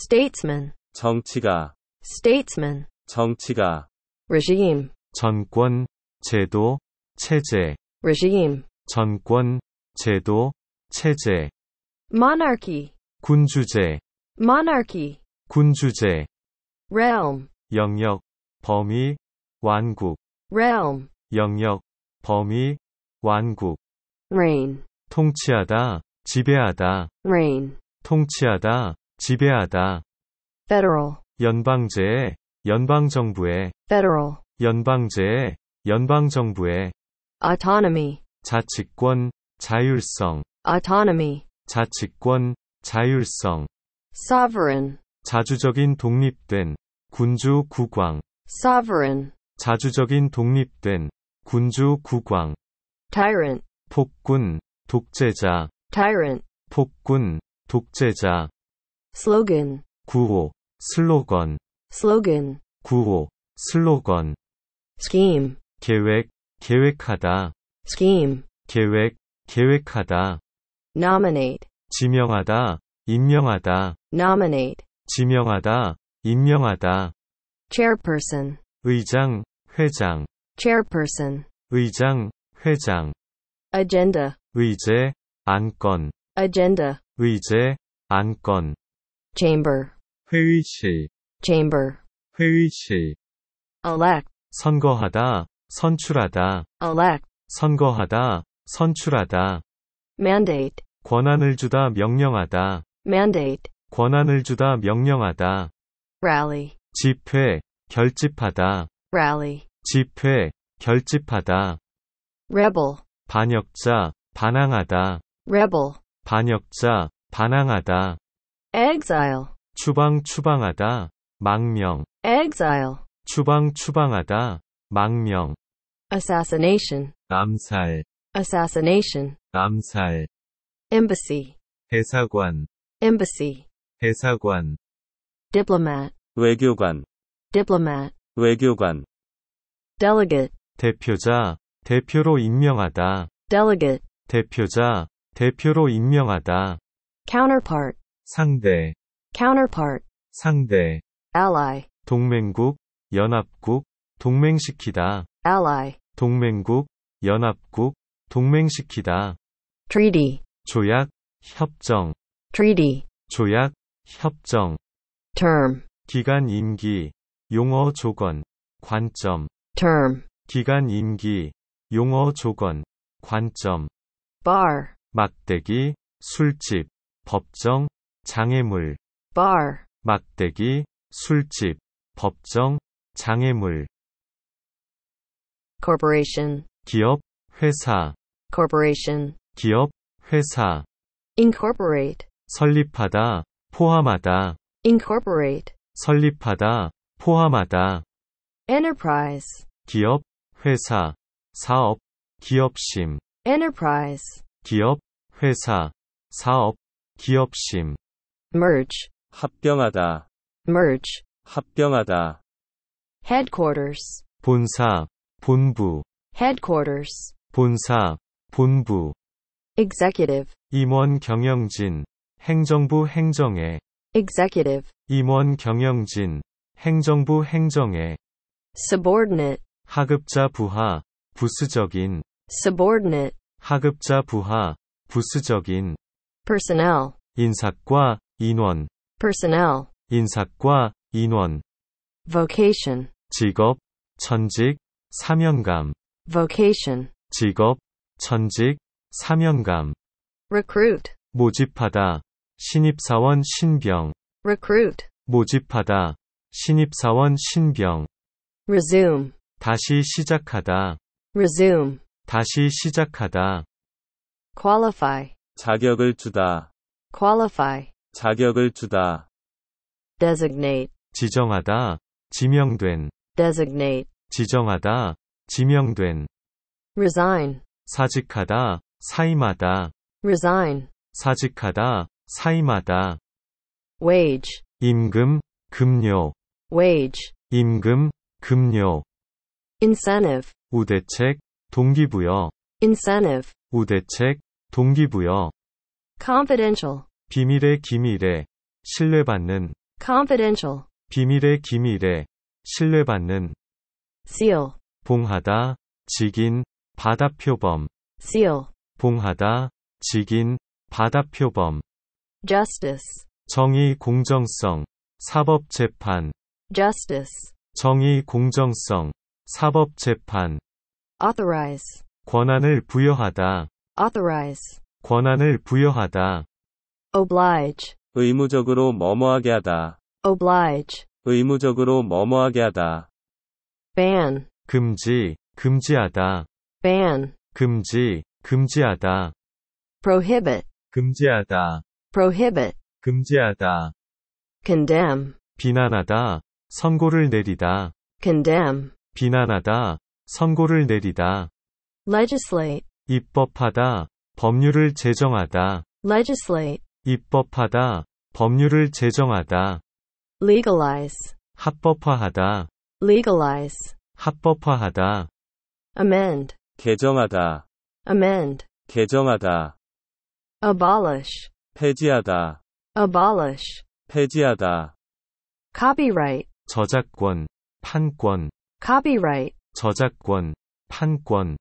statesman 정치가 statesman 정치가 regime 정권 제도 체제 regime 정권 제도 체제 monarchy 군주제 monarchy 군주제 realm 영역 범위 완국 realm 영역 범위 완국 reign 통치하다 지배하다 reign 통치하다 지배하다. federal 연방제 연방정부의 federal 연방제 연방정부의 autonomy 자치권 자율성 autonomy 자치권 자율성 sovereign 자주적인 독립된 군주 국왕 sovereign 자주적인 독립된 군주 국왕 tyrant 폭군 독재자 tyrant 폭군 독재자 슬로건 구호 슬로건 슬로건 구호 슬로건 scheme 계획 계획하다 scheme 계획 계획하다 nominate 지명하다 임명하다 nominate 지명하다 임명하다 chairperson 의장 회장 chairperson 의장 회장 agenda 의제 안건 agenda 의제 안건 chamber 회의실 chamber 회의실 elect 선거하다 선출하다 elect 선거하다 선출하다 mandate 권한을 주다 명령하다 mandate 권한을 주다 명령하다 rally 집회 결집하다 rally 집회 결집하다 rebel 반역자 반항하다 rebel 반역자 반항하다 exile 추방 추방하다 망명 exile 추방 추방하다 망명 assassination 암살 assassination 암살 embassy 대사관 embassy 대사관 diplomat 외교관 diplomat 외교관 delegate 대표자 대표로 임명하다 delegate 대표자 대표로 임명하다 counterpart 상대 counterpart 상대 ally 동맹국 연합국 동맹시키다 ally 동맹국 연합국 동맹시키다 treaty 조약 협정 treaty 조약 협정 term 기간 임기 용어 조건 관점 term 기간 임기 용어 조건 관점 bar 막대기 술집 법정 장애물 bar 막대기 술집 법정 장애물 corporation 기업 회사 corporation 기업 회사 incorporate 설립하다 포함하다 incorporate 설립하다 포함하다 enterprise 기업 회사 사업 기업심 enterprise 기업 회사 사업 기업심 merge 합병하다 merge 합병하다 headquarters 본사 본부 headquarters 본사 본부 executive 임원 경영진 행정부 행정에 executive 임원 경영진 행정부 행정에 subordinate 하급자 부하 부수적인 subordinate 하급자 부하 부수적인 personnel 인사과 인원 personnel 인사과 인원 vocation 직업 천직 사명감 vocation 직업 천직 사명감 recruit 모집하다 신입사원 신병 recruit 모집하다 신입사원 신병 resume 다시 시작하다 resume 다시 시작하다 qualify 자격을 주다 qualify 자격을 주다. designate, 지정하다, 지명된, designate, 지정하다, 지명된, resign, 사직하다, 사임하다, resign, 사직하다, 사임하다, wage, 임금, 급료, wage, 임금, 급료, incentive, 우대책, 동기부여, incentive, 우대책, 동기부여, confidential, 비밀의 기밀에 신뢰받는 confidential 비밀의 기밀에 신뢰받는 seal 봉하다 직인 바다표범 seal 봉하다 직인 바다표범 justice 정의 공정성 사법 재판 justice 정의 공정성 사법 재판 authorize 권한을 부여하다 authorize 권한을 부여하다 oblige 의무적으로 뭐뭐하게 하다 oblige 의무적으로 뭐뭐하게 하다 ban 금지 금지하다 ban 금지 금지하다 prohibit 금지하다 prohibit 금지하다 condemn 비난하다 선고를 내리다 condemn 비난하다 선고를 내리다 legislate 입법하다 법률을 제정하다 legislate 입법하다, 법률을 제정하다. legalize, 합법화하다, legalize, 합법화하다. amend, 개정하다, amend, 개정하다. abolish, 폐지하다, abolish, 폐지하다. copyright, 저작권, 판권, copyright, 저작권, 판권.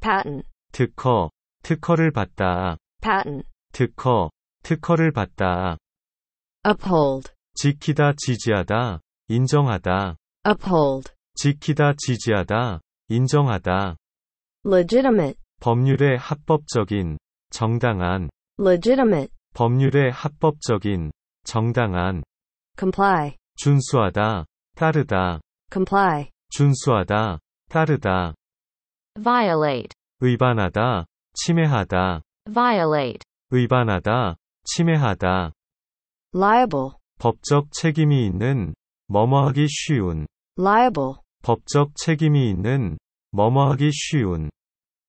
patent, 특허, 특허를 받다, patent, 특허, 특허를 받다. uphold 지키다 지지하다 인정하다 uphold 지키다 지지하다 인정하다 legitimate 법률의 합법적인 정당한 legitimate 법률의 합법적인 정당한 comply 준수하다 따르다 comply 준수하다 따르다 violate 위반하다 침해하다 violate 위반하다 침해하다. liable 법적 책임이 있는 뭐뭐하기 쉬운 liable 법적 책임이 있는 뭐뭐하기 쉬운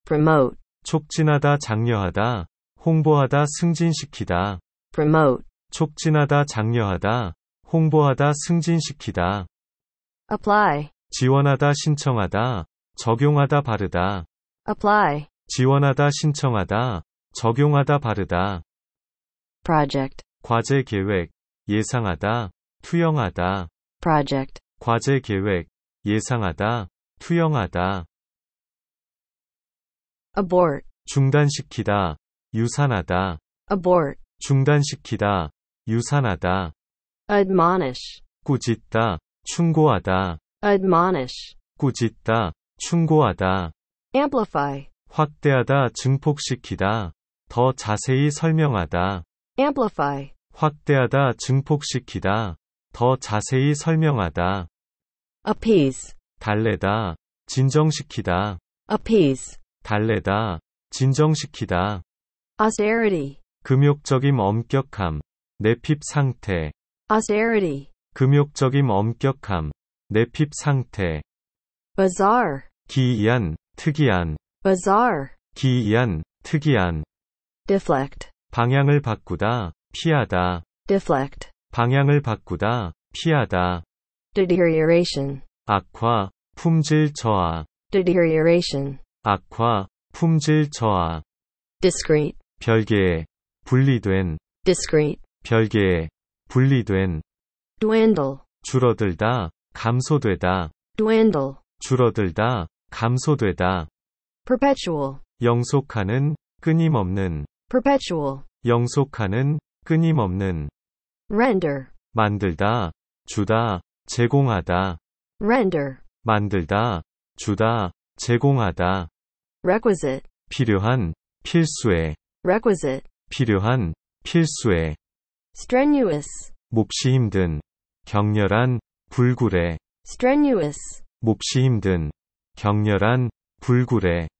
promote 촉진하다 장려하다 홍보하다 승진시키다 promote 촉진하다 장려하다 홍보하다 승진시키다 apply 지원하다 신청하다 적용하다 바르다 apply 지원하다 신청하다 적용하다 바르다 project 과제 계획 예상하다 투영하다 project 과제 계획 예상하다 투영하다 abort 중단시키다 유산하다 abort 중단시키다 유산하다 admonish 꾸짖다 충고하다 admonish 꾸짖다 충고하다 amplify 확대하다 증폭시키다 더 자세히 설명하다 amplify 확대하다 증폭시키다 더 자세히 설명하다 appease 달래다 진정시키다 appease 달래다 진정시키다 austerity 금욕적인 엄격함 내핍 상태 austerity 금욕적인 엄격함 내핍 상태 bizarre 기이한 특이한 bizarre 기이한 특이한 deflect 방향을 바꾸다, 피하다. deflect. 방향을 바꾸다, 피하다. deterioration. 악화, 품질 저하. deterioration. 악화, 품질 저하. discrete. 별개의, 분리된. discrete. 별개의, 분리된. dwindle. 줄어들다, 감소되다. dwindle. 줄어들다, 감소되다. perpetual. 영속하는, 끊임없는. perpetual. 영속하는, 끊임없는 render 만들다, 주다, 제공하다 render 만들다, 주다, 제공하다 requisite 필요한, 필수에 requisite 필요한, 필수에 strenuous 몹시 힘든, 격렬한, 불굴에 strenuous 몹시 힘든, 격렬한, 불굴에